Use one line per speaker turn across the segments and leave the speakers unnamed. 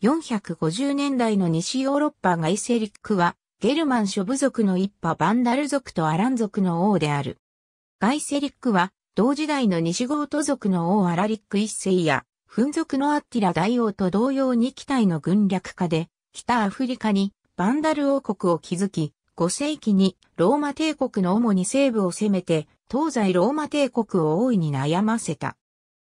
450年代の西ヨーロッパガイセリックは、ゲルマン諸部族の一派バンダル族とアラン族の王である。ガイセリックは、同時代の西ゴート族の王アラリック一世や、フン族のアッティラ大王と同様に機体の軍略家で、北アフリカにバンダル王国を築き、5世紀にローマ帝国の主に西部を攻めて、東西ローマ帝国を大いに悩ませた。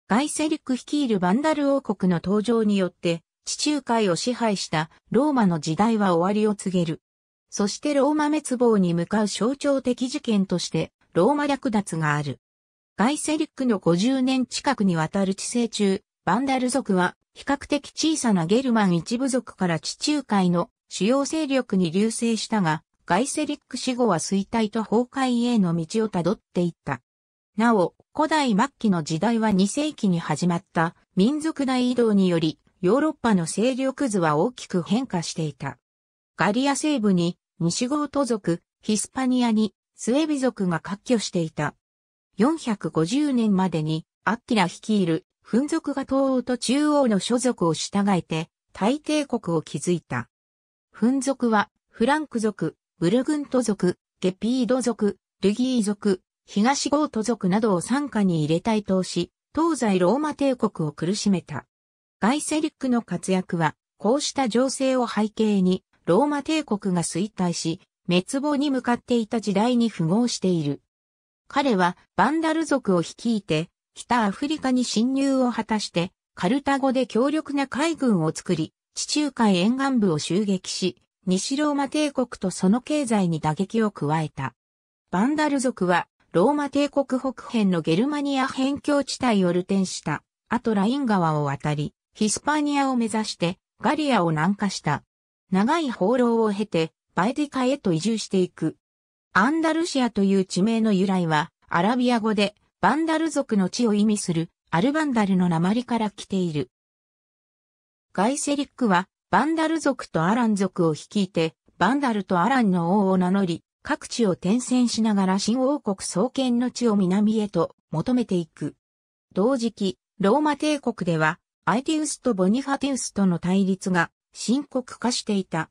ガイセリック率いるバンダル王国の登場によって、地中海を支配したローマの時代は終わりを告げる。そしてローマ滅亡に向かう象徴的事件としてローマ略奪がある。ガイセリックの50年近くにわたる治世中、バンダル族は比較的小さなゲルマン一部族から地中海の主要勢力に流星したが、ガイセリック死後は衰退と崩壊への道をたどっていった。なお、古代末期の時代は2世紀に始まった民族大移動によりヨーロッパの勢力図は大きく変化していた。ガリア西部に西ゴート族、ヒスパニアにスエビ族が割拠していた。450年までにアッキラ率いるフン族が東欧と中央の諸族を従えて大帝国を築いた。フン族はフランク族、ブルグント族、ゲピード族、ルギー族、東ゴート族などを参加に入れたいとし、東西ローマ帝国を苦しめた。マイセリックの活躍は、こうした情勢を背景に、ローマ帝国が衰退し、滅亡に向かっていた時代に符合している。彼は、バンダル族を率いて、北アフリカに侵入を果たして、カルタゴで強力な海軍を作り、地中海沿岸部を襲撃し、西ローマ帝国とその経済に打撃を加えた。バンダル族は、ローマ帝国北辺のゲルマニア辺境地帯を流転した、あとライン川を渡り、ヒスパニアを目指してガリアを南下した。長い放浪を経てバエディカへと移住していく。アンダルシアという地名の由来はアラビア語でバンダル族の地を意味するアルバンダルの鉛から来ている。ガイセリックはバンダル族とアラン族を率いてバンダルとアランの王を名乗り各地を転戦しながら新王国創建の地を南へと求めていく。同時期、ローマ帝国ではアイティウスとボニファティウスとの対立が深刻化していた。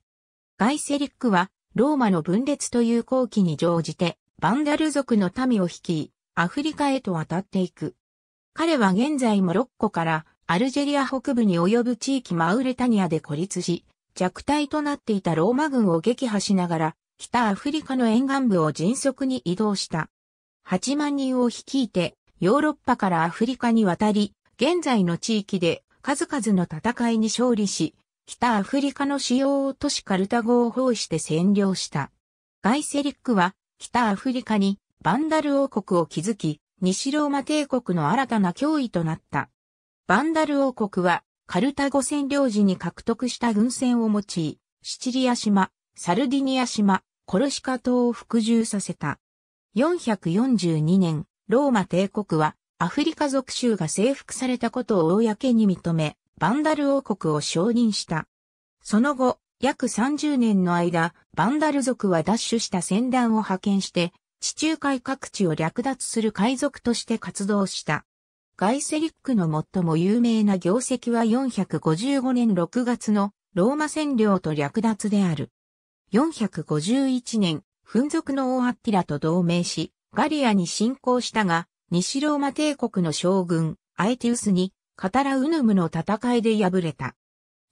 ガイセリックはローマの分裂という後期に乗じてバンダル族の民を率い、アフリカへと渡っていく。彼は現在モロッコからアルジェリア北部に及ぶ地域マウレタニアで孤立し、弱体となっていたローマ軍を撃破しながら、北アフリカの沿岸部を迅速に移動した。8万人を率いて、ヨーロッパからアフリカに渡り、現在の地域で数々の戦いに勝利し、北アフリカの主要都市カルタゴを包囲して占領した。ガイセリックは北アフリカにバンダル王国を築き、西ローマ帝国の新たな脅威となった。バンダル王国はカルタゴ占領時に獲得した軍船を用い、シチリア島、サルディニア島、コルシカ島を服従させた。442年、ローマ帝国はアフリカ属州が征服されたことを公に認め、バンダル王国を承認した。その後、約30年の間、バンダル族は奪取した船団を派遣して、地中海各地を略奪する海賊として活動した。ガイセリックの最も有名な業績は455年6月のローマ占領と略奪である。451年、ン族の王アッティラと同盟し、ガリアに侵攻したが、西ローマ帝国の将軍、アエティウスに、カタラウヌムの戦いで敗れた。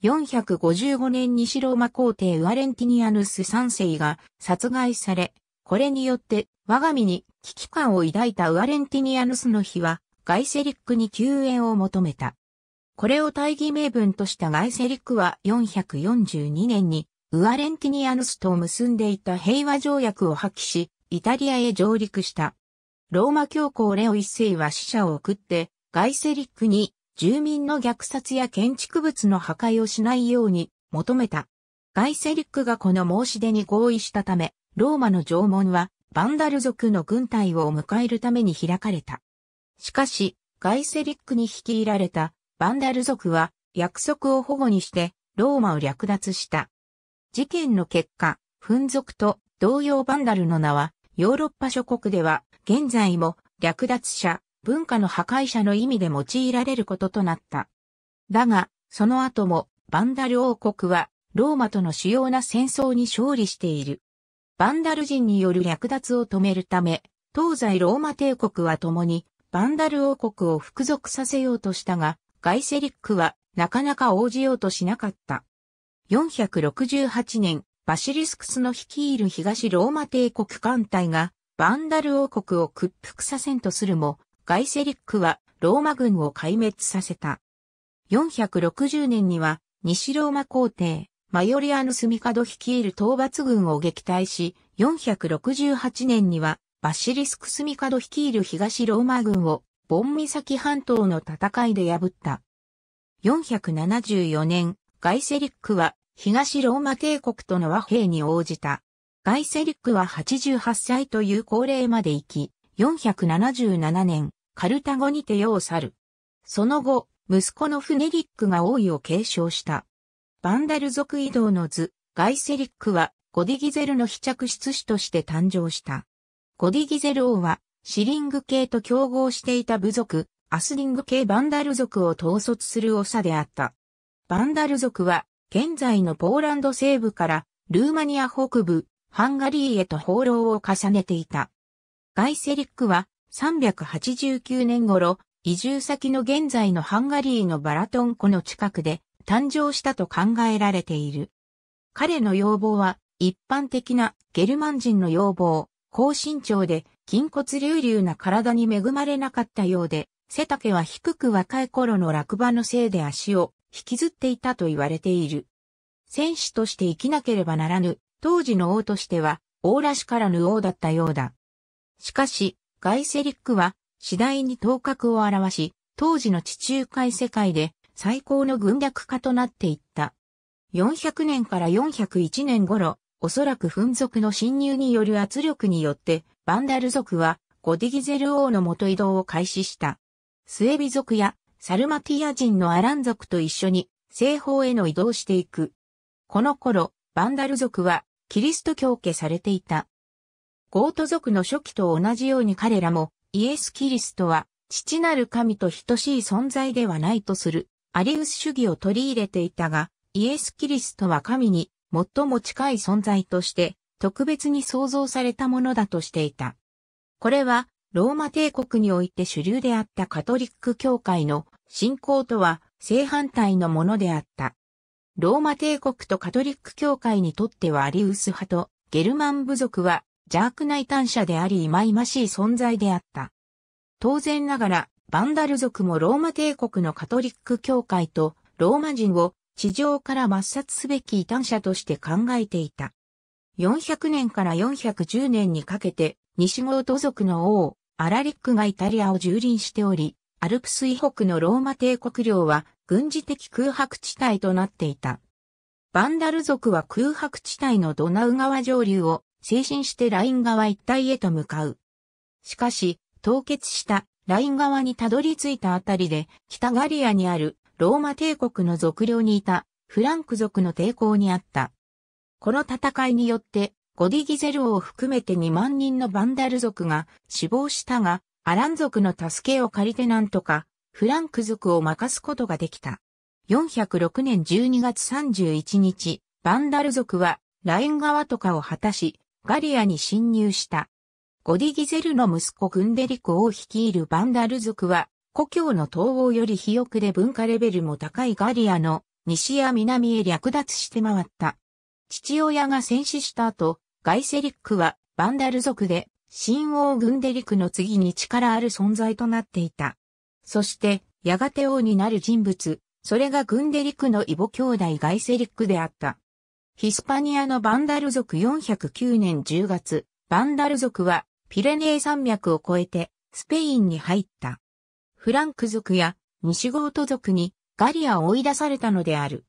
455年西ローマ皇帝ウアレンティニアヌス3世が殺害され、これによって我が身に危機感を抱いたウアレンティニアヌスの日は、ガイセリックに救援を求めた。これを大義名分としたガイセリックは442年に、ウアレンティニアヌスと結んでいた平和条約を破棄し、イタリアへ上陸した。ローマ教皇レオ一世は死者を送って、ガイセリックに住民の虐殺や建築物の破壊をしないように求めた。ガイセリックがこの申し出に合意したため、ローマの縄文はバンダル族の軍隊を迎えるために開かれた。しかし、ガイセリックに率いられたバンダル族は約束を保護にしてローマを略奪した。事件の結果、フン族と同様バンダルの名はヨーロッパ諸国では、現在も略奪者、文化の破壊者の意味で用いられることとなった。だが、その後も、バンダル王国は、ローマとの主要な戦争に勝利している。バンダル人による略奪を止めるため、東西ローマ帝国は共に、バンダル王国を服属させようとしたが、ガイセリックはなかなか応じようとしなかった。468年、バシリスクスの率いる東ローマ帝国艦隊が、バンダル王国を屈服させんとするも、ガイセリックはローマ軍を壊滅させた。460年には、西ローマ皇帝、マヨリアヌスミカド率いる討伐軍を撃退し、468年には、バシリスクスミカド率いる東ローマ軍を、ボンミサキ半島の戦いで破った。474年、ガイセリックは東ローマ帝国との和平に応じた。ガイセリックは88歳という高齢まで生き、477年、カルタゴにて世を去る。その後、息子のフネリックが王位を継承した。バンダル族移動の図、ガイセリックは、ゴディギゼルの被着出子として誕生した。ゴディギゼル王は、シリング系と競合していた部族、アスリング系バンダル族を統率する長であった。バンダル族は、現在のポーランド西部からルーマニア北部、ハンガリーへと放浪を重ねていた。ガイセリックは389年頃、移住先の現在のハンガリーのバラトン湖の近くで誕生したと考えられている。彼の要望は一般的なゲルマン人の要望、高身長で筋骨隆々な体に恵まれなかったようで、背丈は低く若い頃の落馬のせいで足を引きずっていたと言われている。戦士として生きなければならぬ、当時の王としては、王らしからぬ王だったようだ。しかし、ガイセリックは、次第に頭角を表し、当時の地中海世界で最高の軍略家となっていった。400年から401年頃、おそらく紛族の侵入による圧力によって、バンダル族はゴディギゼル王の元移動を開始した。スエビ族やサルマティア人のアラン族と一緒に西方への移動していく。この頃、バンダル族はキリスト教家されていた。ゴート族の初期と同じように彼らもイエス・キリストは父なる神と等しい存在ではないとするアリウス主義を取り入れていたが、イエス・キリストは神に最も近い存在として特別に創造されたものだとしていた。これはローマ帝国において主流であったカトリック教会の信仰とは正反対のものであった。ローマ帝国とカトリック教会にとってはアリウス派とゲルマン部族は邪悪内端者であり忌々しい存在であった。当然ながら、バンダル族もローマ帝国のカトリック教会とローマ人を地上から抹殺すべき異端者として考えていた。400年から410年にかけて、西郷ー族の王、アラリックがイタリアを蹂躙しており、アルプス以北のローマ帝国領は軍事的空白地帯となっていた。バンダル族は空白地帯のドナウ川上流を精神してライン川一帯へと向かう。しかし、凍結したライン川にたどり着いたあたりで、北ガリアにあるローマ帝国の属領にいたフランク族の抵抗にあった。この戦いによって、ゴディギゼルを含めて2万人のバンダル族が死亡したが、アラン族の助けを借りてなんとか、フランク族を任すことができた。406年12月31日、バンダル族は、ライン川とかを果たし、ガリアに侵入した。ゴディギゼルの息子グンデリコを率いるバンダル族は、故郷の東欧より肥沃で文化レベルも高いガリアの西や南へ略奪して回った。父親が戦死した後、ガイセリックはバンダル族で新王軍デリクの次に力ある存在となっていた。そして、やがて王になる人物、それがグンデリクの異母兄弟ガイセリックであった。ヒスパニアのバンダル族409年10月、バンダル族はピレネー山脈を越えてスペインに入った。フランク族や西ゴート族にガリアを追い出されたのである。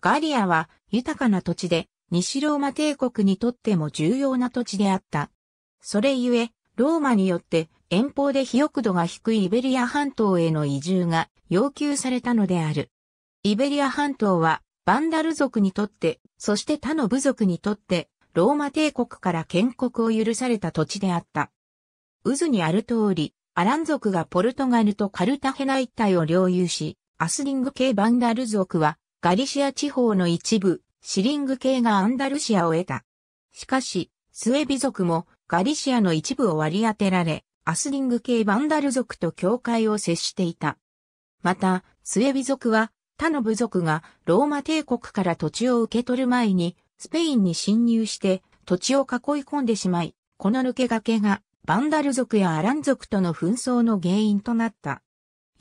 ガリアは豊かな土地で西ローマ帝国にとっても重要な土地であったそれゆえ、ローマによって遠方で肥沃度が低いイベリア半島への移住が要求されたのである。イベリア半島はバンダル族にとって、そして他の部族にとって、ローマ帝国から建国を許された土地であった。渦にある通り、アラン族がポルトガルとカルタヘナ一帯を領有し、アスリング系バンダル族はガリシア地方の一部、シリング系がアンダルシアを得た。しかし、スエビ族もガリシアの一部を割り当てられ、アスリング系バンダル族と境界を接していた。また、スエビ族は他の部族がローマ帝国から土地を受け取る前にスペインに侵入して土地を囲い込んでしまい、この抜け駆けがバンダル族やアラン族との紛争の原因となった。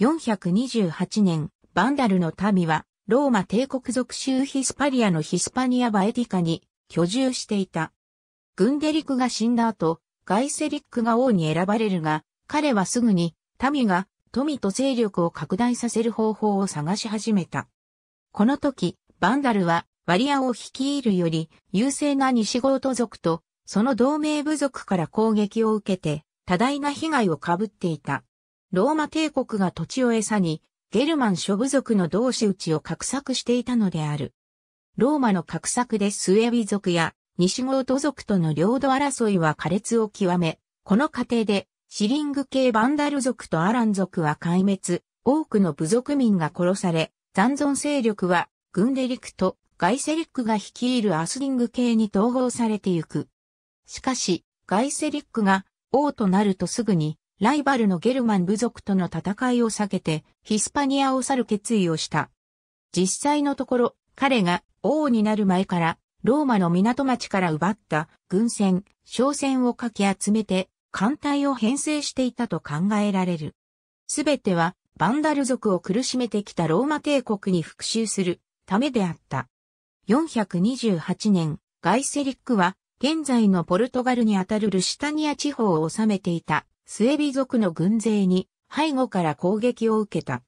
428年、バンダルの民はローマ帝国族州ヒスパリアのヒスパニア・バエティカに居住していた。グンデリクが死んだ後、ガイセリックが王に選ばれるが、彼はすぐに、民が富と勢力を拡大させる方法を探し始めた。この時、バンダルは、ワリアを率いるより、優勢な西ゴート族と、その同盟部族から攻撃を受けて、多大な被害を被っていた。ローマ帝国が土地を餌に、ゲルマン諸部族の同士討ちを画策していたのである。ローマの画策でスエビ族や西郷土族との領土争いは苛烈を極め、この過程で、シリング系バンダル族とアラン族は壊滅、多くの部族民が殺され、残存勢力は、グンデリクとガイセリックが率いるアスリング系に統合されてゆく。しかし、ガイセリックが王となるとすぐに、ライバルのゲルマン部族との戦いを避けて、ヒスパニアを去る決意をした。実際のところ、彼が王になる前から、ローマの港町から奪った軍船、商船をかき集めて、艦隊を編成していたと考えられる。すべては、バンダル族を苦しめてきたローマ帝国に復讐するためであった。428年、ガイセリックは、現在のポルトガルにあたるルシタニア地方を治めていたスエビ族の軍勢に背後から攻撃を受けた。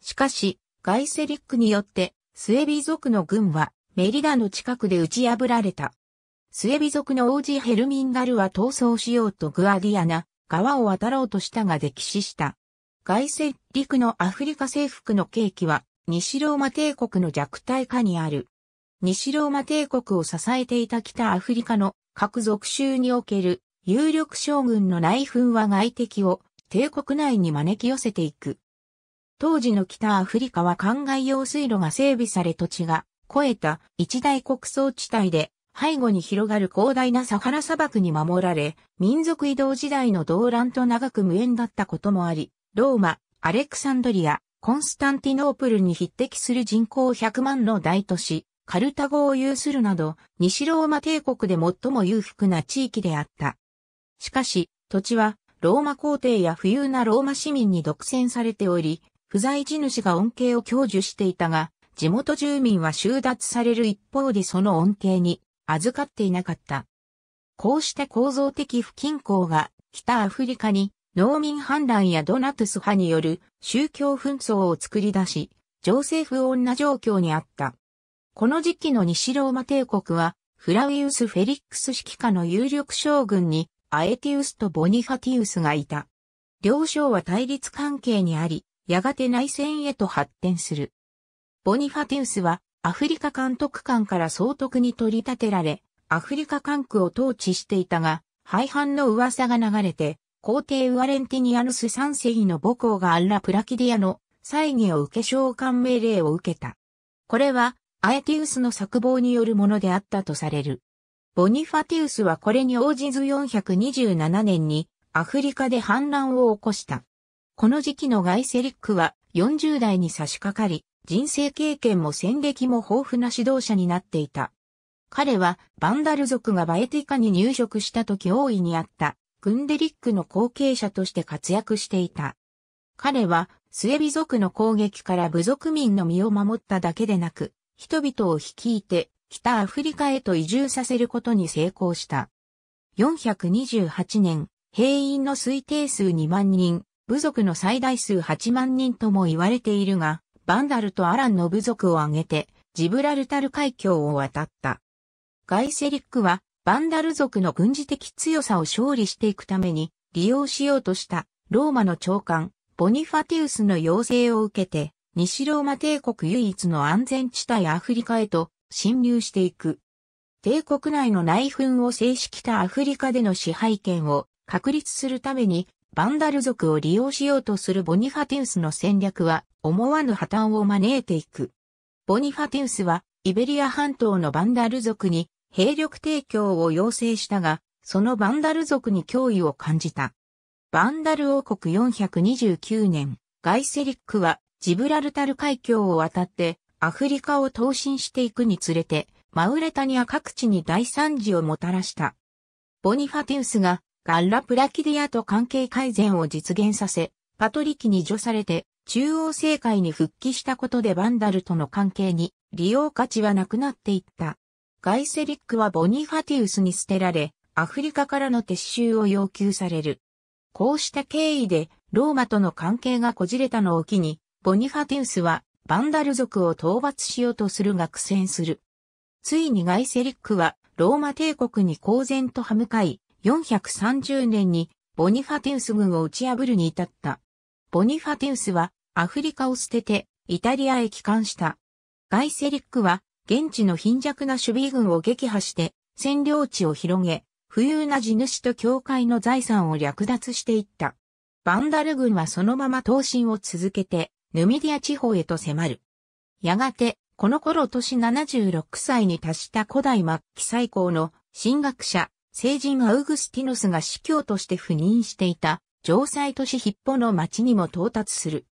しかし、ガイセリックによってスエビ族の軍はメリダの近くで打ち破られた。スエビ族の王子ヘルミンガルは逃走しようとグアディアナ、川を渡ろうとしたが溺死した。外戦陸のアフリカ征服の契機は、西ローマ帝国の弱体化にある。西ローマ帝国を支えていた北アフリカの各属州における有力将軍の内紛は外敵を帝国内に招き寄せていく。当時の北アフリカは灌漑用水路が整備され土地が越えた一大穀倉地帯で、背後に広がる広大なサハラ砂漠に守られ、民族移動時代の動乱と長く無縁だったこともあり、ローマ、アレクサンドリア、コンスタンティノープルに匹敵する人口100万の大都市、カルタゴを有するなど、西ローマ帝国で最も裕福な地域であった。しかし、土地は、ローマ皇帝や富裕なローマ市民に独占されており、不在地主が恩恵を享受していたが、地元住民は収奪される一方でその恩恵に預かっていなかった。こうして構造的不均衡が北アフリカに農民反乱やドナトゥス派による宗教紛争を作り出し、情勢不穏な状況にあった。この時期の西ローマ帝国は、フラウィウス・フェリックス指揮下の有力将軍に、アエティウスとボニファティウスがいた。両将は対立関係にあり、やがて内戦へと発展する。ボニファティウスはアフリカ監督官から総督に取り立てられ、アフリカ管区を統治していたが、廃藩の噂が流れて、皇帝ウアレンティニアヌス三世の母校がアンラ・プラキディアの祭儀を受け召喚命令を受けた。これは、アエティウスの策謀によるものであったとされる。ボニファティウスはこれに応じず427年にアフリカで反乱を起こした。この時期のガイセリックは40代に差し掛かり、人生経験も戦歴も豊富な指導者になっていた。彼は、バンダル族がバエティカに入植した時大いにあった、クンデリックの後継者として活躍していた。彼は、スエビ族の攻撃から部族民の身を守っただけでなく、人々を率いて、北アフリカへと移住させることに成功した。428年、兵員の推定数2万人、部族の最大数8万人とも言われているが、バンダルとアランの部族を挙げて、ジブラルタル海峡を渡った。ガイセリックは、バンダル族の軍事的強さを勝利していくために、利用しようとした、ローマの長官、ボニファティウスの要請を受けて、西ローマ帝国唯一の安全地帯アフリカへと侵入していく。帝国内の内紛を制止したアフリカでの支配権を確立するためにバンダル族を利用しようとするボニファティウスの戦略は思わぬ破綻を招いていく。ボニファティウスはイベリア半島のバンダル族に兵力提供を要請したが、そのバンダル族に脅威を感じた。バンダル王国429年、ガイセリックはジブラルタル海峡を渡ってアフリカを投進していくにつれて、マウレタニア各地に大惨事をもたらした。ボニファティウスがガッラプラキディアと関係改善を実現させ、パトリキに除されて中央政界に復帰したことでバンダルとの関係に利用価値はなくなっていった。ガイセリックはボニファティウスに捨てられ、アフリカからの撤収を要求される。こうした経緯でローマとの関係がこじれたのを機に、ボニファティウスはバンダル族を討伐しようとするが苦戦する。ついにガイセリックはローマ帝国に公然と歯向かい、430年にボニファテウス軍を打ち破るに至った。ボニファテウスはアフリカを捨ててイタリアへ帰還した。ガイセリックは現地の貧弱な守備軍を撃破して占領地を広げ、富裕な地主と教会の財産を略奪していった。バンダル軍はそのまま闘神を続けて、ヌミディア地方へと迫る。やがて、この頃年76歳に達した古代末期最高の神学者聖人アウグスティノスが司教として赴任していた城塞都市ヒッポの町にも到達する。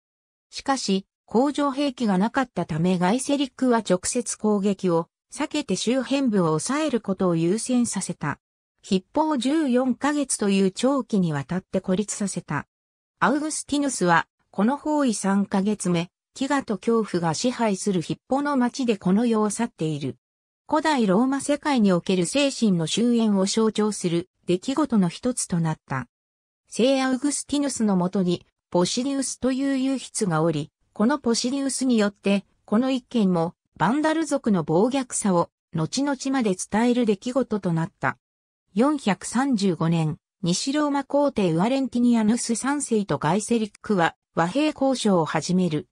しかし、工場兵器がなかったためガイセリックは直接攻撃を避けて周辺部を抑えることを優先させた。筆法14ヶ月という長期にわたって孤立させた。アウグスティヌスは、この方位3ヶ月目、飢餓と恐怖が支配する筆ポの町でこの世を去っている。古代ローマ世界における精神の終焉を象徴する出来事の一つとなった。聖アウグスティヌスのもとに、ポシリウスという優筆がおり、このポシリウスによって、この一件も、バンダル族の暴虐さを、後々まで伝える出来事となった。435年、西ローマ皇帝ウアレンティニアヌス3世とガイセリックは和平交渉を始める。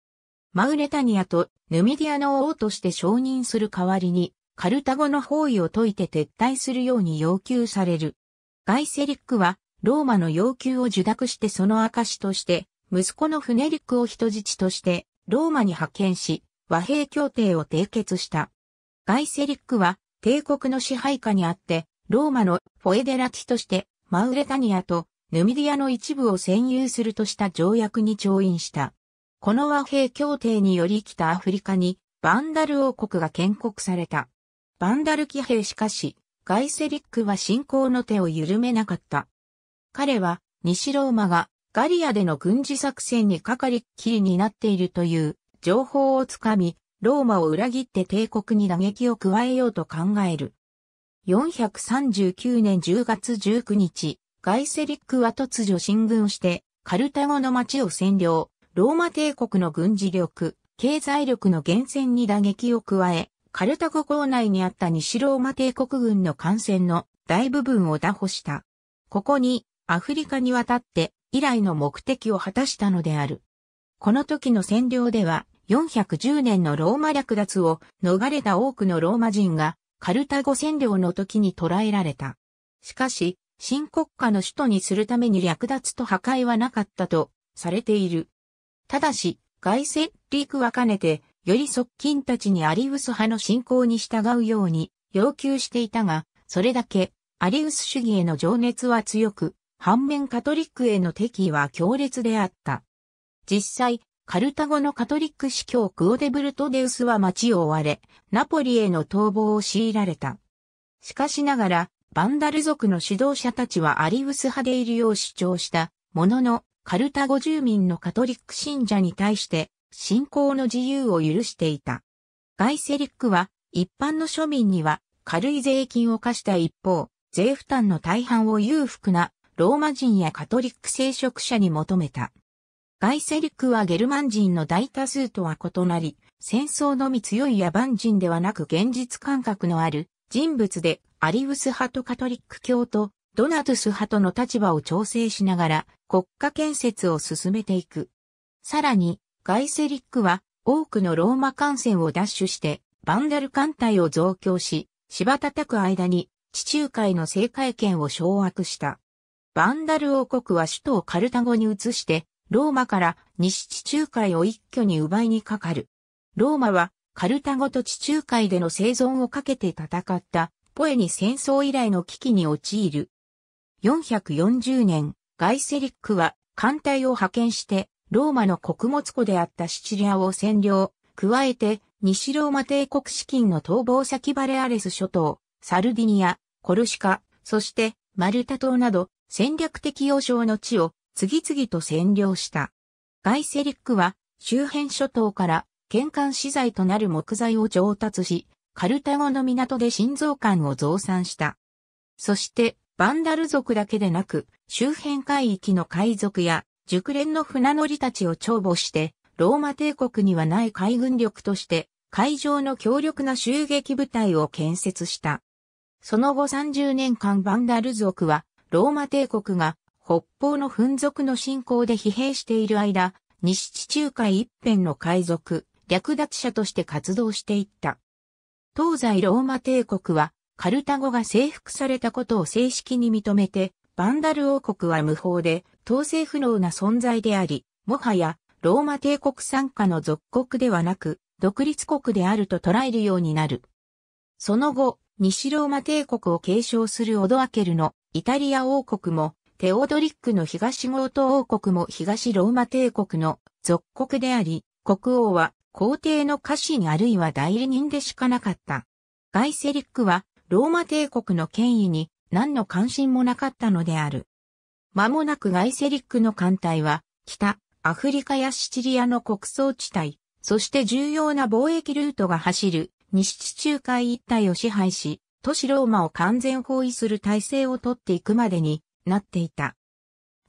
マウレタニアとヌミディアの王として承認する代わりに、カルタゴの包囲を解いて撤退するように要求される。ガイセリックは、ローマの要求を受諾してその証として、息子のフネリックを人質として、ローマに派遣し、和平協定を締結した。ガイセリックは、帝国の支配下にあって、ローマのフォエデラティとして、マウレタニアとヌミディアの一部を占有するとした条約に調印した。この和平協定により北アフリカに、バンダル王国が建国された。バンダル騎兵しかし、ガイセリックは信仰の手を緩めなかった。彼は、西ローマがガリアでの軍事作戦にかかりっきりになっているという情報をつかみ、ローマを裏切って帝国に打撃を加えようと考える。439年10月19日、ガイセリックは突如進軍して、カルタゴの町を占領、ローマ帝国の軍事力、経済力の源泉に打撃を加え、カルタゴ港内にあった西ローマ帝国軍の艦船の大部分を打破した。ここにアフリカに渡って以来の目的を果たしたのである。この時の占領では410年のローマ略奪を逃れた多くのローマ人がカルタゴ占領の時に捕らえられた。しかし、新国家の首都にするために略奪と破壊はなかったとされている。ただし、外勢陸は兼ねてより側近たちにアリウス派の信仰に従うように要求していたが、それだけアリウス主義への情熱は強く、反面カトリックへの敵意は強烈であった。実際、カルタゴのカトリック司教クオデブルトデウスは町を追われ、ナポリへの逃亡を強いられた。しかしながら、バンダル族の指導者たちはアリウス派でいるよう主張した、ものの、カルタゴ住民のカトリック信者に対して、信仰の自由を許していた。ガイセリックは一般の庶民には軽い税金を課した一方、税負担の大半を裕福なローマ人やカトリック聖職者に求めた。ガイセリックはゲルマン人の大多数とは異なり、戦争のみ強い野蛮人ではなく現実感覚のある人物でアリウス派とカトリック教とドナトゥス派との立場を調整しながら国家建設を進めていく。さらにガイセリックは多くのローマ艦船を奪取してバンダル艦隊を増強し、芝叩く間に地中海の政界権を掌握した。バンダル王国は首都をカルタゴに移して、ローマから西地中海を一挙に奪いにかかる。ローマはカルタゴと地中海での生存をかけて戦ったポエに戦争以来の危機に陥る。440年、ガイセリックは艦隊を派遣してローマの穀物庫であったシチリアを占領、加えて、西ローマ帝国資金の逃亡先バレアレス諸島、サルディニア、コルシカ、そしてマルタ島など戦略的要衝の地を次々と占領した。ガイセリックは周辺諸島から玄関資材となる木材を上達し、カルタゴの港で心臓館を増産した。そして、バンダル族だけでなく、周辺海域の海賊や熟練の船乗りたちを帳簿して、ローマ帝国にはない海軍力として、海上の強力な襲撃部隊を建設した。その後30年間バンダル族は、ローマ帝国が北方の紛族の侵攻で疲弊している間、西地中海一辺の海賊、略奪者として活動していった。東西ローマ帝国は、カルタゴが征服されたことを正式に認めて、バンダル王国は無法で、統制不能な存在であり、もはや、ローマ帝国参加の属国ではなく、独立国であると捉えるようになる。その後、西ローマ帝国を継承するオドアケルのイタリア王国も、テオドリックの東ゴート王国も東ローマ帝国の属国であり、国王は皇帝の家臣あるいは代理人でしかなかった。ガイセリックはローマ帝国の権威に何の関心もなかったのである。間もなくガイセリックの艦隊は、北、アフリカやシチリアの国葬地帯、そして重要な貿易ルートが走る西地中海一帯を支配し、都市ローマを完全包囲する体制をとっていくまでになっていた。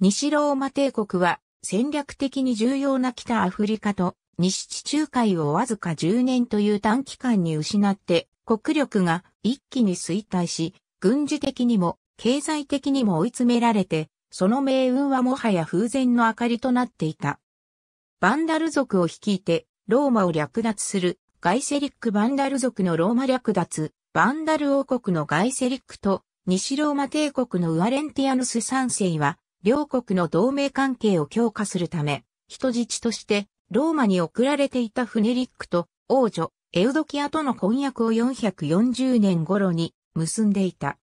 西ローマ帝国は戦略的に重要な北アフリカと西地中海をわずか10年という短期間に失って国力が一気に衰退し、軍事的にも経済的にも追い詰められて、その命運はもはや風前の明かりとなっていた。バンダル族を率いて、ローマを略奪する、ガイセリック・バンダル族のローマ略奪、バンダル王国のガイセリックと、西ローマ帝国のウアレンティアヌス三世は、両国の同盟関係を強化するため、人質として、ローマに送られていたフネリックと、王女、エウドキアとの婚約を440年頃に結んでいた。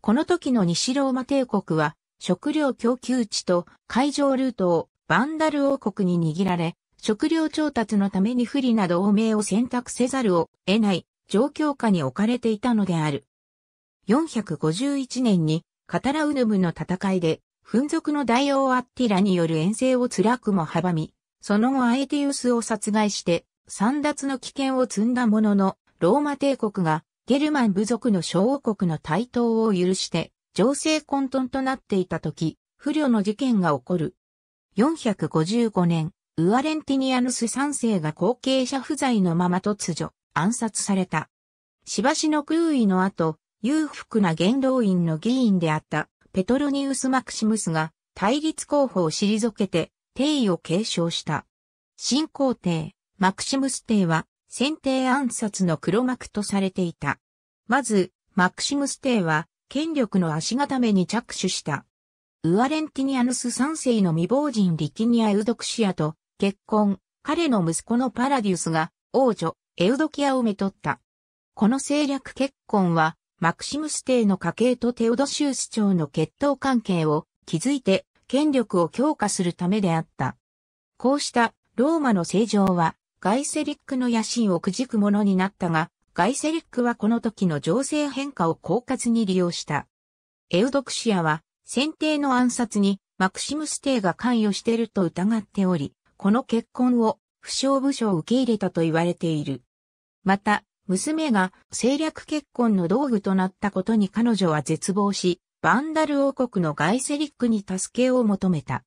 この時の西ローマ帝国は、食料供給地と海上ルートをバンダル王国に握られ、食料調達のために不利な同盟を選択せざるを得ない状況下に置かれていたのである。451年にカタラウヌムの戦いで、紛族の大王アッティラによる遠征を辛くも阻み、その後アエティウスを殺害して、散奪の危険を積んだものの、ローマ帝国がゲルマン部族の小王国の台頭を許して、情勢混沌となっていた時、不慮の事件が起こる。455年、ウアレンティニアヌス3世が後継者不在のまま突如、暗殺された。しばしの空位の後、裕福な元老院の議員であったペトロニウス・マクシムスが対立候補を退けて帝位を継承した。新皇帝、マクシムス帝は選定暗殺の黒幕とされていた。まず、マクシムステイは、権力の足固めに着手した。ウアレンティニアヌス三世の未亡人リキニア・エウドクシアと結婚、彼の息子のパラディウスが王女エウドキアをめとった。この政略結婚は、マクシムステイの家系とテオドシウス朝の血統関係を築いて権力を強化するためであった。こうしたローマの政情はガイセリックの野心をくじくものになったが、ガイセリックはこの時の情勢変化を狡猾に利用した。エウドクシアは、先帝の暗殺にマクシムス帝が関与していると疑っており、この結婚を不詳武将を受け入れたと言われている。また、娘が政略結婚の道具となったことに彼女は絶望し、バンダル王国のガイセリックに助けを求めた。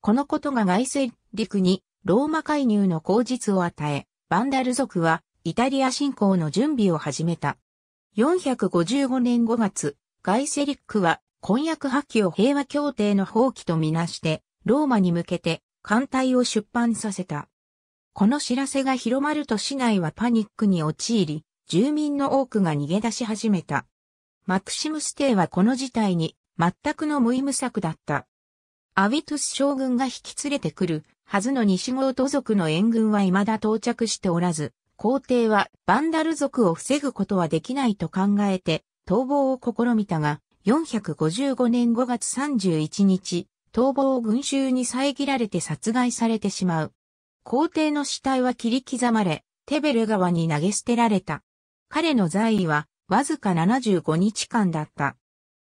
このことがガイセリックにローマ介入の口実を与え、バンダル族はイタリア侵攻の準備を始めた。455年5月、ガイセリックは婚約破棄を平和協定の放棄とみなして、ローマに向けて艦隊を出版させた。この知らせが広まると市内はパニックに陥り、住民の多くが逃げ出し始めた。マクシムス帝はこの事態に全くの無意無策だった。アウィトゥス将軍が引き連れてくるはずの西郷都族の援軍は未だ到着しておらず、皇帝はバンダル族を防ぐことはできないと考えて、逃亡を試みたが、455年5月31日、逃亡を群衆に遮られて殺害されてしまう。皇帝の死体は切り刻まれ、テベル川に投げ捨てられた。彼の在位は、わずか75日間だった。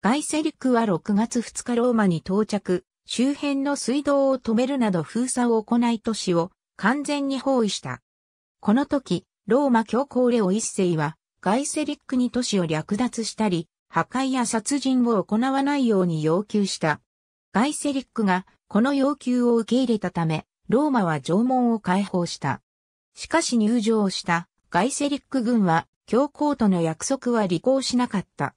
ガイセリクは6月2日ローマに到着、周辺の水道を止めるなど封鎖を行い都市を完全に包囲した。この時、ローマ教皇レオ一世は、ガイセリックに都市を略奪したり、破壊や殺人を行わないように要求した。ガイセリックがこの要求を受け入れたため、ローマは城門を解放した。しかし入城したガイセリック軍は教皇との約束は履行しなかった。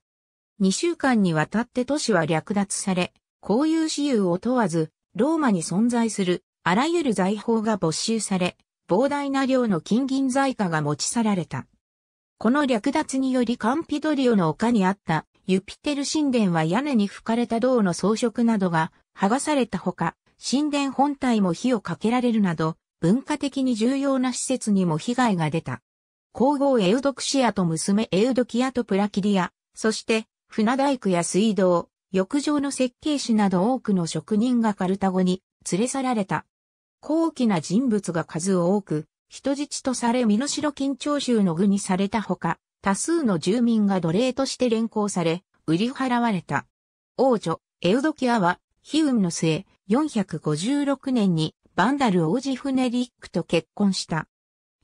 2週間にわたって都市は略奪され、こういう私有を問わず、ローマに存在するあらゆる財宝が没収され、膨大な量の金銀財貨が持ち去られた。この略奪によりカンピドリオの丘にあったユピテル神殿は屋根に吹かれた銅の装飾などが剥がされたほか、神殿本体も火をかけられるなど、文化的に重要な施設にも被害が出た。皇后エウドクシアと娘エウドキアとプラキリア、そして船大工や水道、浴場の設計士など多くの職人がカルタゴに連れ去られた。高貴な人物が数多く、人質とされ身代金徴収の具にされたほか、多数の住民が奴隷として連行され、売り払われた。王女、エウドキアは、悲運の末、456年にバンダル王子フネリックと結婚した。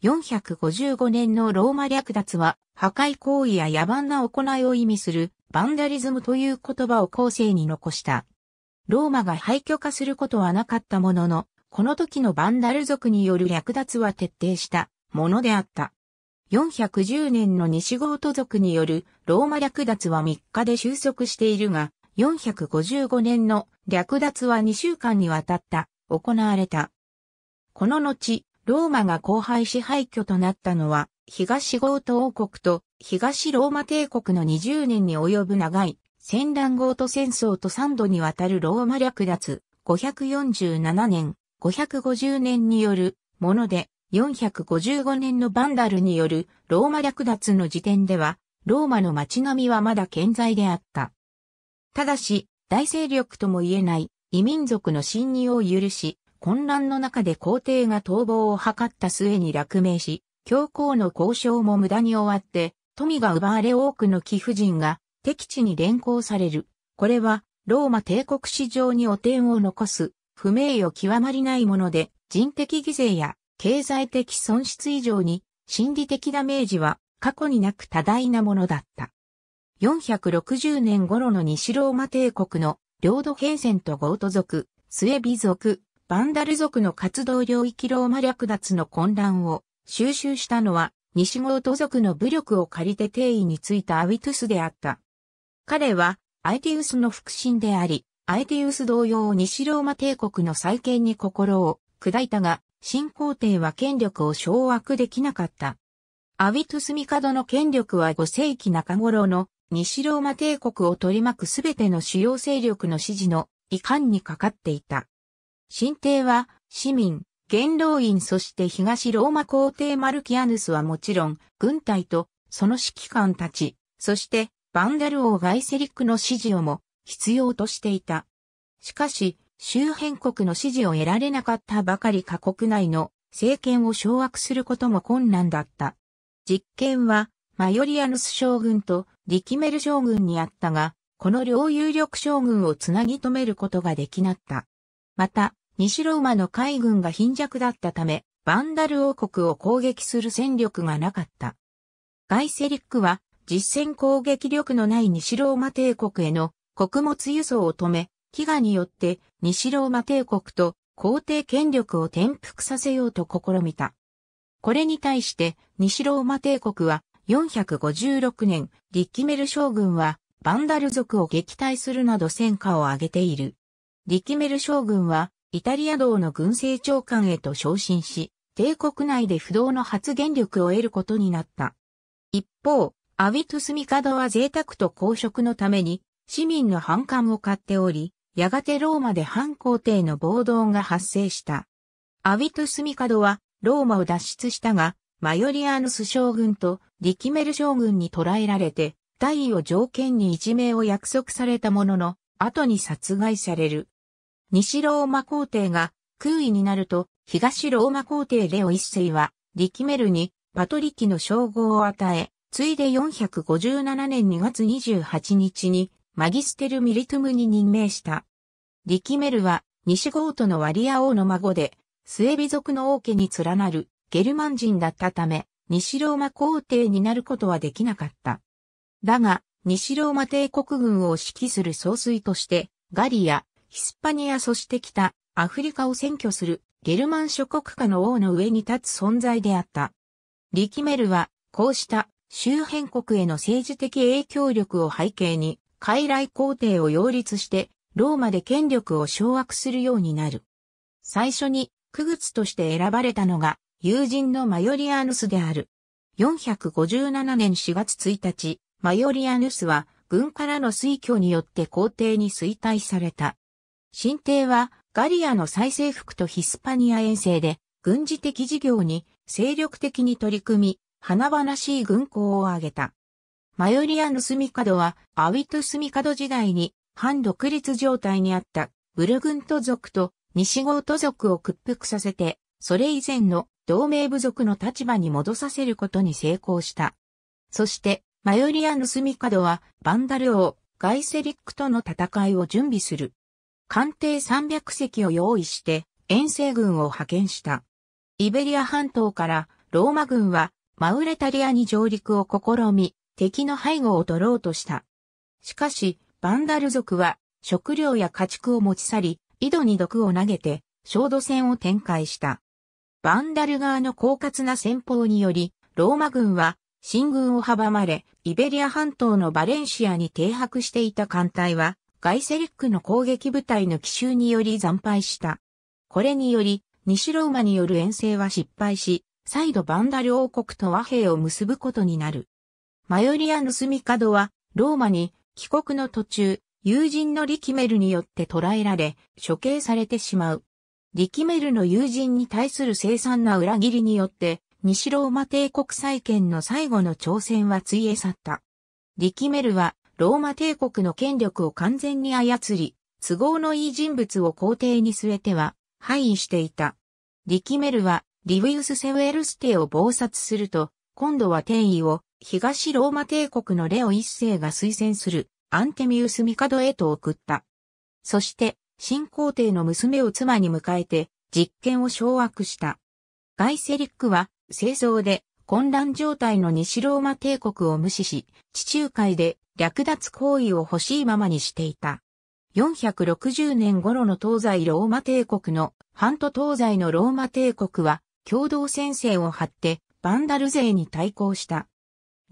455年のローマ略奪は、破壊行為や野蛮な行いを意味するバンダリズムという言葉を後世に残した。ローマが廃墟化することはなかったものの、この時のバンダル族による略奪は徹底したものであった。410年の西ゴート族によるローマ略奪は3日で収束しているが、455年の略奪は2週間にわたった、行われた。この後、ローマが荒廃し廃墟となったのは、東豪都王国と東ローマ帝国の20年に及ぶ長い戦乱豪都戦争と3度にわたるローマ略奪547年、550年によるもので455年のバンダルによるローマ略奪の時点ではローマの街並みはまだ健在であった。ただし、大勢力とも言えない異民族の侵入を許し、混乱の中で皇帝が逃亡を図った末に落命し、教皇の交渉も無駄に終わって、富が奪われ多くの貴婦人が敵地に連行される。これは、ローマ帝国史上に汚点を残す、不名誉極まりないもので、人的犠牲や経済的損失以上に、心理的ダメージは過去になく多大なものだった。460年頃の西ローマ帝国の領土平遷とゴート族、スエビ族、バンダル族の活動領域ローマ略奪の混乱を収集したのは、西郷ー族の武力を借りて定位についたアウィトゥスであった。彼は、アイティウスの腹心であり、アイティウス同様西ローマ帝国の再建に心を砕いたが、新皇帝は権力を掌握できなかった。アウィトゥス帝の権力は5世紀中頃の西ローマ帝国を取り巻くすべての主要勢力の支持の遺憾にかかっていた。新帝は市民、元老院そして東ローマ皇帝マルキアヌスはもちろん、軍隊とその指揮官たち、そしてバンダル王ガイセリックの指示をも必要としていた。しかし、周辺国の支持を得られなかったばかりか国内の政権を掌握することも困難だった。実験はマヨリアヌス将軍とリキメル将軍にあったが、この両有力将軍をつなぎ止めることができなった。また、西ローマの海軍が貧弱だったため、バンダル王国を攻撃する戦力がなかった。ガイセリックは実戦攻撃力のない西ローマ帝国への穀物輸送を止め、飢餓によって西ローマ帝国と皇帝権力を転覆させようと試みた。これに対して西ローマ帝国は456年リッキメル将軍はバンダル族を撃退するなど戦果を上げている。リッキメル将軍はイタリア道の軍政長官へと昇進し、帝国内で不動の発言力を得ることになった。一方、アビトゥスミカドは贅沢と公職のために、市民の反感を買っており、やがてローマで反皇帝の暴動が発生した。アビトゥスミカドは、ローマを脱出したが、マヨリアヌス将軍とリキメル将軍に捕らえられて、大尉を条件に一命を約束されたものの、後に殺害される。西ローマ皇帝が空位になると、東ローマ皇帝レオ一世は、リキメルにパトリキの称号を与え、ついで457年2月28日にマギステル・ミリトゥムに任命した。リキメルは西ゴートのワリア王の孫で、スエビ族の王家に連なるゲルマン人だったため、西ローマ皇帝になることはできなかった。だが、西ローマ帝国軍を指揮する総帥として、ガリア、ヒスパニアそして北、アフリカを占拠するゲルマン諸国家の王の上に立つ存在であった。リキメルは、こうした周辺国への政治的影響力を背景に、傀儡皇帝を擁立して、ローマで権力を掌握するようになる。最初に、区月として選ばれたのが、友人のマヨリアヌスである。457年4月1日、マヨリアヌスは、軍からの推挙によって皇帝に衰退された。新帝はガリアの再征服とヒスパニア遠征で軍事的事業に精力的に取り組み、華々しい軍港を挙げた。マヨリアのスミカドはアウィトスミカド時代に反独立状態にあったブルグント族と西ゴート族を屈服させて、それ以前の同盟部族の立場に戻させることに成功した。そして、マヨリアのスミカドはバンダル王、ガイセリックとの戦いを準備する。艦艇300隻を用意して遠征軍を派遣した。イベリア半島からローマ軍はマウレタリアに上陸を試み、敵の背後を取ろうとした。しかし、バンダル族は食料や家畜を持ち去り、井戸に毒を投げて、焦土戦を展開した。バンダル側の狡猾な戦法により、ローマ軍は進軍を阻まれ、イベリア半島のバレンシアに停泊していた艦隊は、ガイセリックの攻撃部隊の奇襲により惨敗した。これにより、西ローマによる遠征は失敗し、再度バンダ両国と和平を結ぶことになる。マヨリアヌスミカドは、ローマに帰国の途中、友人のリキメルによって捕らえられ、処刑されてしまう。リキメルの友人に対する凄惨な裏切りによって、西ローマ帝国再建の最後の挑戦はついえ去った。リキメルはローマ帝国の権力を完全に操り、都合のいい人物を皇帝に据えては、敗位していた。リキメルは、リヴィウス・セウエルス帝を謀殺すると、今度は天位を、東ローマ帝国のレオ一世が推薦する、アンテミウス・ミカドへと送った。そして、新皇帝の娘を妻に迎えて、実権を掌握した。ガイセリックは、製造で、混乱状態の西ローマ帝国を無視し、地中海で略奪行為を欲しいままにしていた。460年頃の東西ローマ帝国の、半島東西のローマ帝国は、共同戦線を張って、バンダル勢に対抗した。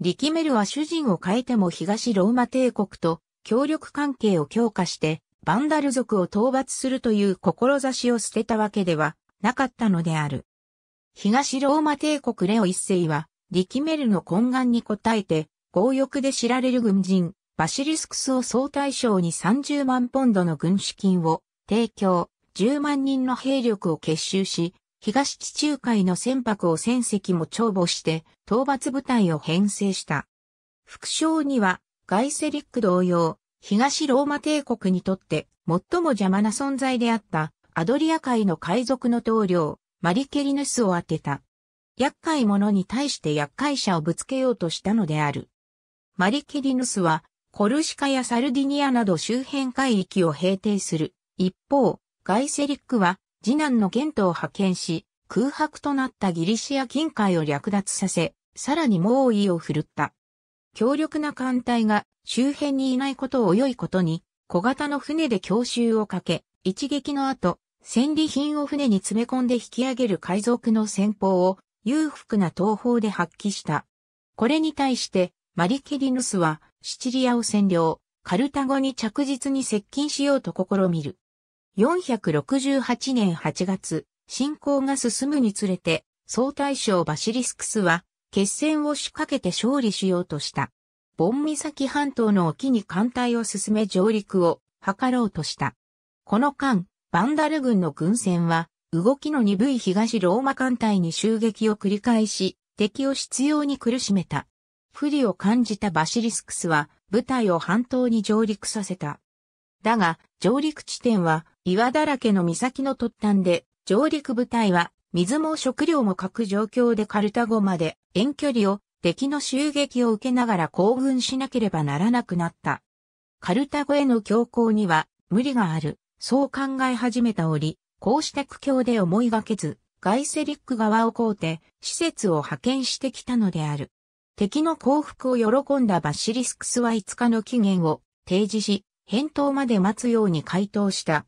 リキメルは主人を変えても東ローマ帝国と協力関係を強化して、バンダル族を討伐するという志を捨てたわけではなかったのである。東ローマ帝国レオ一世は、リキメルの懇願に応えて、強欲で知られる軍人、バシリスクスを総大将に30万ポンドの軍資金を提供、10万人の兵力を結集し、東地中海の船舶を船籍も帳簿して、討伐部隊を編成した。副将には、ガイセリック同様、東ローマ帝国にとって最も邪魔な存在であったアドリア海の海賊の同僚マリケリヌスを当てた。厄介者に対して厄介者をぶつけようとしたのである。マリキリヌスは、コルシカやサルディニアなど周辺海域を平定する。一方、ガイセリックは、次男のゲントを派遣し、空白となったギリシア近海を略奪させ、さらに猛威を振るった。強力な艦隊が周辺にいないことを良いことに、小型の船で強襲をかけ、一撃の後、戦利品を船に詰め込んで引き上げる海賊の戦法を裕福な東方で発揮した。これに対して、マリケリヌスはシチリアを占領、カルタゴに着実に接近しようと試みる。468年8月、侵攻が進むにつれて、総大将バシリスクスは、決戦を仕掛けて勝利しようとした。ボン岬半島の沖に艦隊を進め上陸を図ろうとした。この間、バンダル軍の軍船は、動きの鈍い東ローマ艦隊に襲撃を繰り返し、敵を執拗に苦しめた。不利を感じたバシリスクスは部隊を半島に上陸させた。だが、上陸地点は岩だらけの岬の突端で、上陸部隊は水も食料も欠く状況でカルタゴまで遠距離を敵の襲撃を受けながら行軍しなければならなくなった。カルタゴへの強行には無理がある、そう考え始めた折、こうした苦境で思いがけず、ガイセリック側を請うて、施設を派遣してきたのである。敵の降伏を喜んだバシリスクスは5日の期限を提示し、返答まで待つように回答した。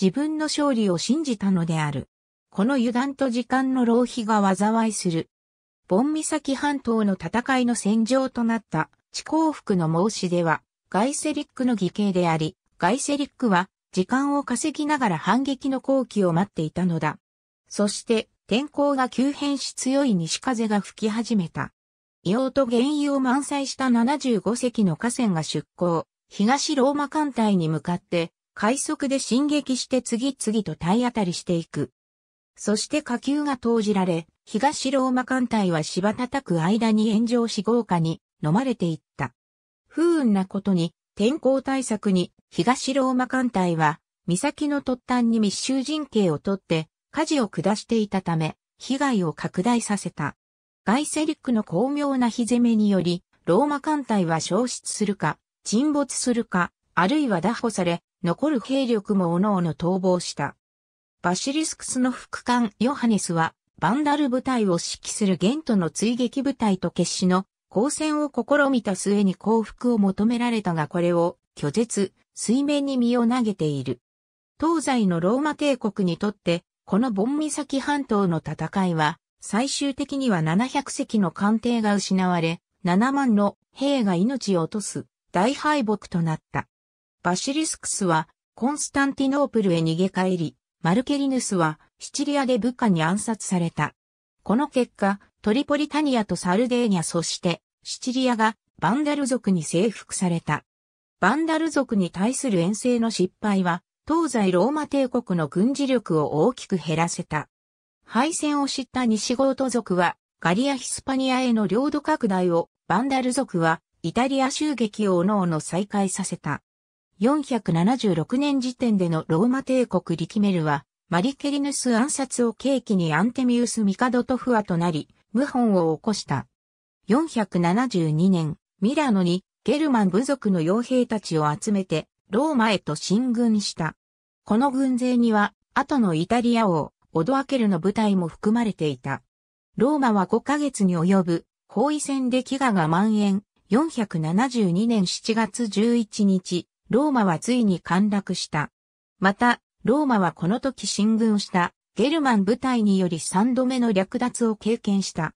自分の勝利を信じたのである。この油断と時間の浪費が災いする。ボン岬半島の戦いの戦場となった地降伏の申し出は、ガイセリックの義兄であり、ガイセリックは時間を稼ぎながら反撃の好機を待っていたのだ。そして、天候が急変し強い西風が吹き始めた。硫黄と原油を満載した75隻の河川が出港、東ローマ艦隊に向かって、快速で進撃して次々と体当たりしていく。そして火球が投じられ、東ローマ艦隊は芝叩く間に炎上し豪華に飲まれていった。不運なことに、天候対策に東ローマ艦隊は、岬の突端に密集陣形をとって、火事を下していたため、被害を拡大させた。ガイセリックの巧妙な火攻めにより、ローマ艦隊は消失するか、沈没するか、あるいは打破され、残る兵力も各々逃亡した。バシリスクスの副官ヨハネスは、バンダル部隊を指揮するゲントの追撃部隊と決死の交戦を試みた末に降伏を求められたがこれを拒絶、水面に身を投げている。東西のローマ帝国にとって、このボンキ半島の戦いは、最終的には700隻の艦艇が失われ、7万の兵が命を落とす大敗北となった。バシリスクスはコンスタンティノープルへ逃げ帰り、マルケリヌスはシチリアで部下に暗殺された。この結果、トリポリタニアとサルデーニャそしてシチリアがバンダル族に征服された。バンダル族に対する遠征の失敗は東西ローマ帝国の軍事力を大きく減らせた。敗戦を知った西ゴート族は、ガリア・ヒスパニアへの領土拡大を、バンダル族は、イタリア襲撃をおの再開させた。476年時点でのローマ帝国リキメルは、マリケリヌス暗殺を契機にアンテミウス・ミカドとフアとなり、謀反を起こした。472年、ミラノにゲルマン部族の傭兵たちを集めて、ローマへと進軍した。この軍勢には、後のイタリア王、オドアケルの部隊も含まれていた。ローマは5ヶ月に及ぶ包囲戦で飢餓が蔓延。472年7月11日、ローマはついに陥落した。また、ローマはこの時進軍したゲルマン部隊により3度目の略奪を経験した。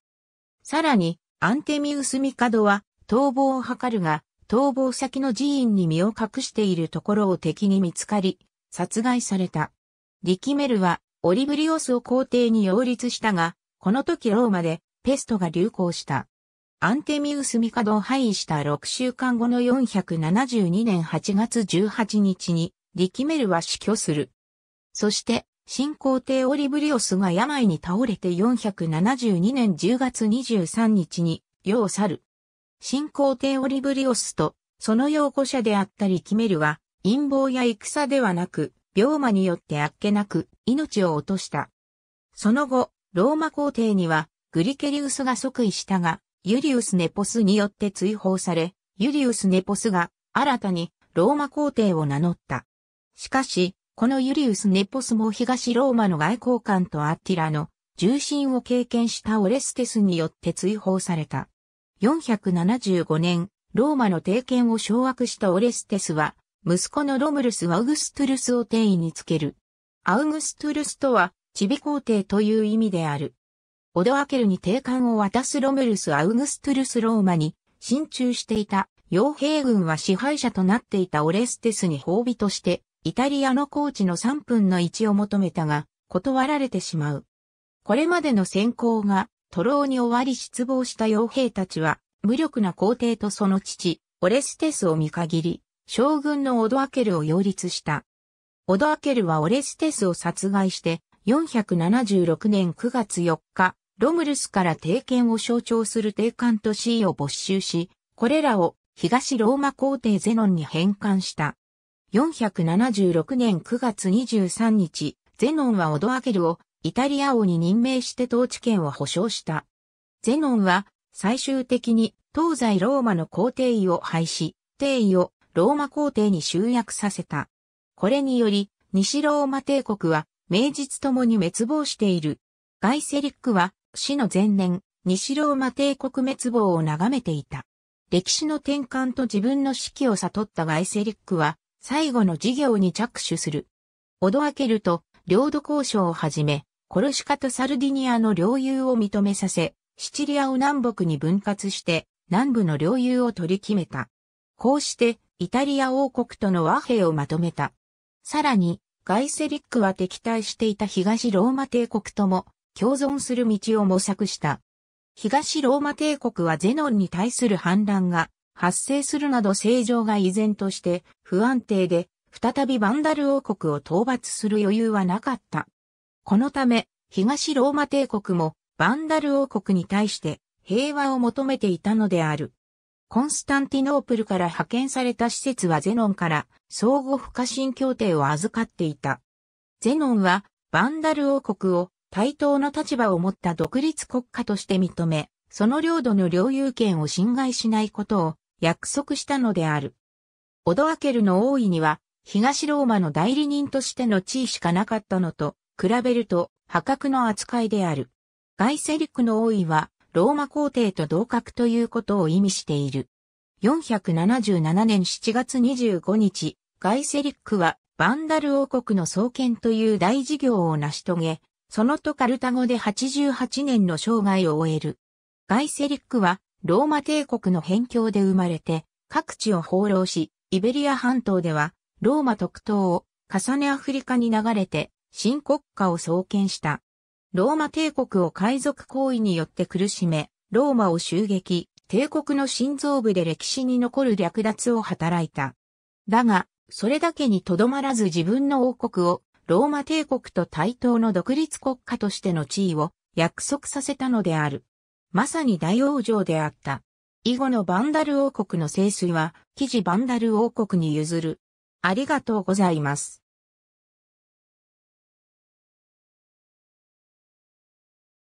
さらに、アンテミウス・ミカドは逃亡を図るが、逃亡先の寺院に身を隠しているところを敵に見つかり、殺害された。リキメルはオリブリオスを皇帝に擁立したが、この時ローマでペストが流行した。アンテミウスミカドを廃位した6週間後の472年8月18日に、リキメルは死去する。そして、新皇帝オリブリオスが病に倒れて472年10月23日に、世を去る。新皇帝オリブリオスと、その擁護者であったリキメルは、陰謀や戦ではなく、病魔によってあっけなく命を落とした。その後、ローマ皇帝にはグリケリウスが即位したが、ユリウス・ネポスによって追放され、ユリウス・ネポスが新たにローマ皇帝を名乗った。しかし、このユリウス・ネポスも東ローマの外交官とアッティラの重心を経験したオレステスによって追放された。475年、ローマの帝権を掌握したオレステスは、息子のロムルス・アウグストゥルスを定位につける。アウグストゥルスとは、チビ皇帝という意味である。オドアケルに定冠を渡すロムルス・アウグストゥルス・ローマに、進駐していた、傭兵軍は支配者となっていたオレステスに褒美として、イタリアの高地の3分の1を求めたが、断られてしまう。これまでの先行が、徒労に終わり失望した傭兵たちは、無力な皇帝とその父、オレステスを見限り、将軍のオドアケルを擁立した。オドアケルはオレステスを殺害して、476年9月4日、ロムルスから帝権を象徴する帝冠とシーを没収し、これらを東ローマ皇帝ゼノンに返還した。476年9月23日、ゼノンはオドアケルをイタリア王に任命して統治権を保障した。ゼノンは最終的に東西ローマの皇帝位を廃止、帝位をローマ皇帝に集約させた。これにより、西ローマ帝国は、名実ともに滅亡している。ガイセリックは、死の前年、西ローマ帝国滅亡を眺めていた。歴史の転換と自分の死期を悟ったガイセリックは、最後の事業に着手する。オどアけると領土交渉をはじめ、コルシカとサルディニアの領有を認めさせ、シチリアを南北に分割して、南部の領有を取り決めた。こうしてイタリア王国との和平をまとめた。さらに、ガイセリックは敵対していた東ローマ帝国とも共存する道を模索した。東ローマ帝国はゼノンに対する反乱が発生するなど政情が依然として不安定で、再びバンダル王国を討伐する余裕はなかった。このため、東ローマ帝国もバンダル王国に対して平和を求めていたのである。コンスタンティノープルから派遣された施設はゼノンから相互不可侵協定を預かっていた。ゼノンはバンダル王国を対等の立場を持った独立国家として認め、その領土の領有権を侵害しないことを約束したのである。オドアケルの王位には東ローマの代理人としての地位しかなかったのと比べると破格の扱いである。ガイセリクの王位はローマ皇帝と同格ということを意味している。477年7月25日、ガイセリックはバンダル王国の創建という大事業を成し遂げ、そのとカルタゴで88年の生涯を終える。ガイセリックはローマ帝国の辺境で生まれて各地を放浪し、イベリア半島ではローマ特等を重ねアフリカに流れて新国家を創建した。ローマ帝国を海賊行為によって苦しめ、ローマを襲撃、帝国の心臓部で歴史に残る略奪を働いた。だが、それだけにとどまらず自分の王国をローマ帝国と対等の独立国家としての地位を約束させたのである。まさに大王城であった。以後のバンダル王国の聖水は、記事バンダル王国に譲る。ありがとうございます。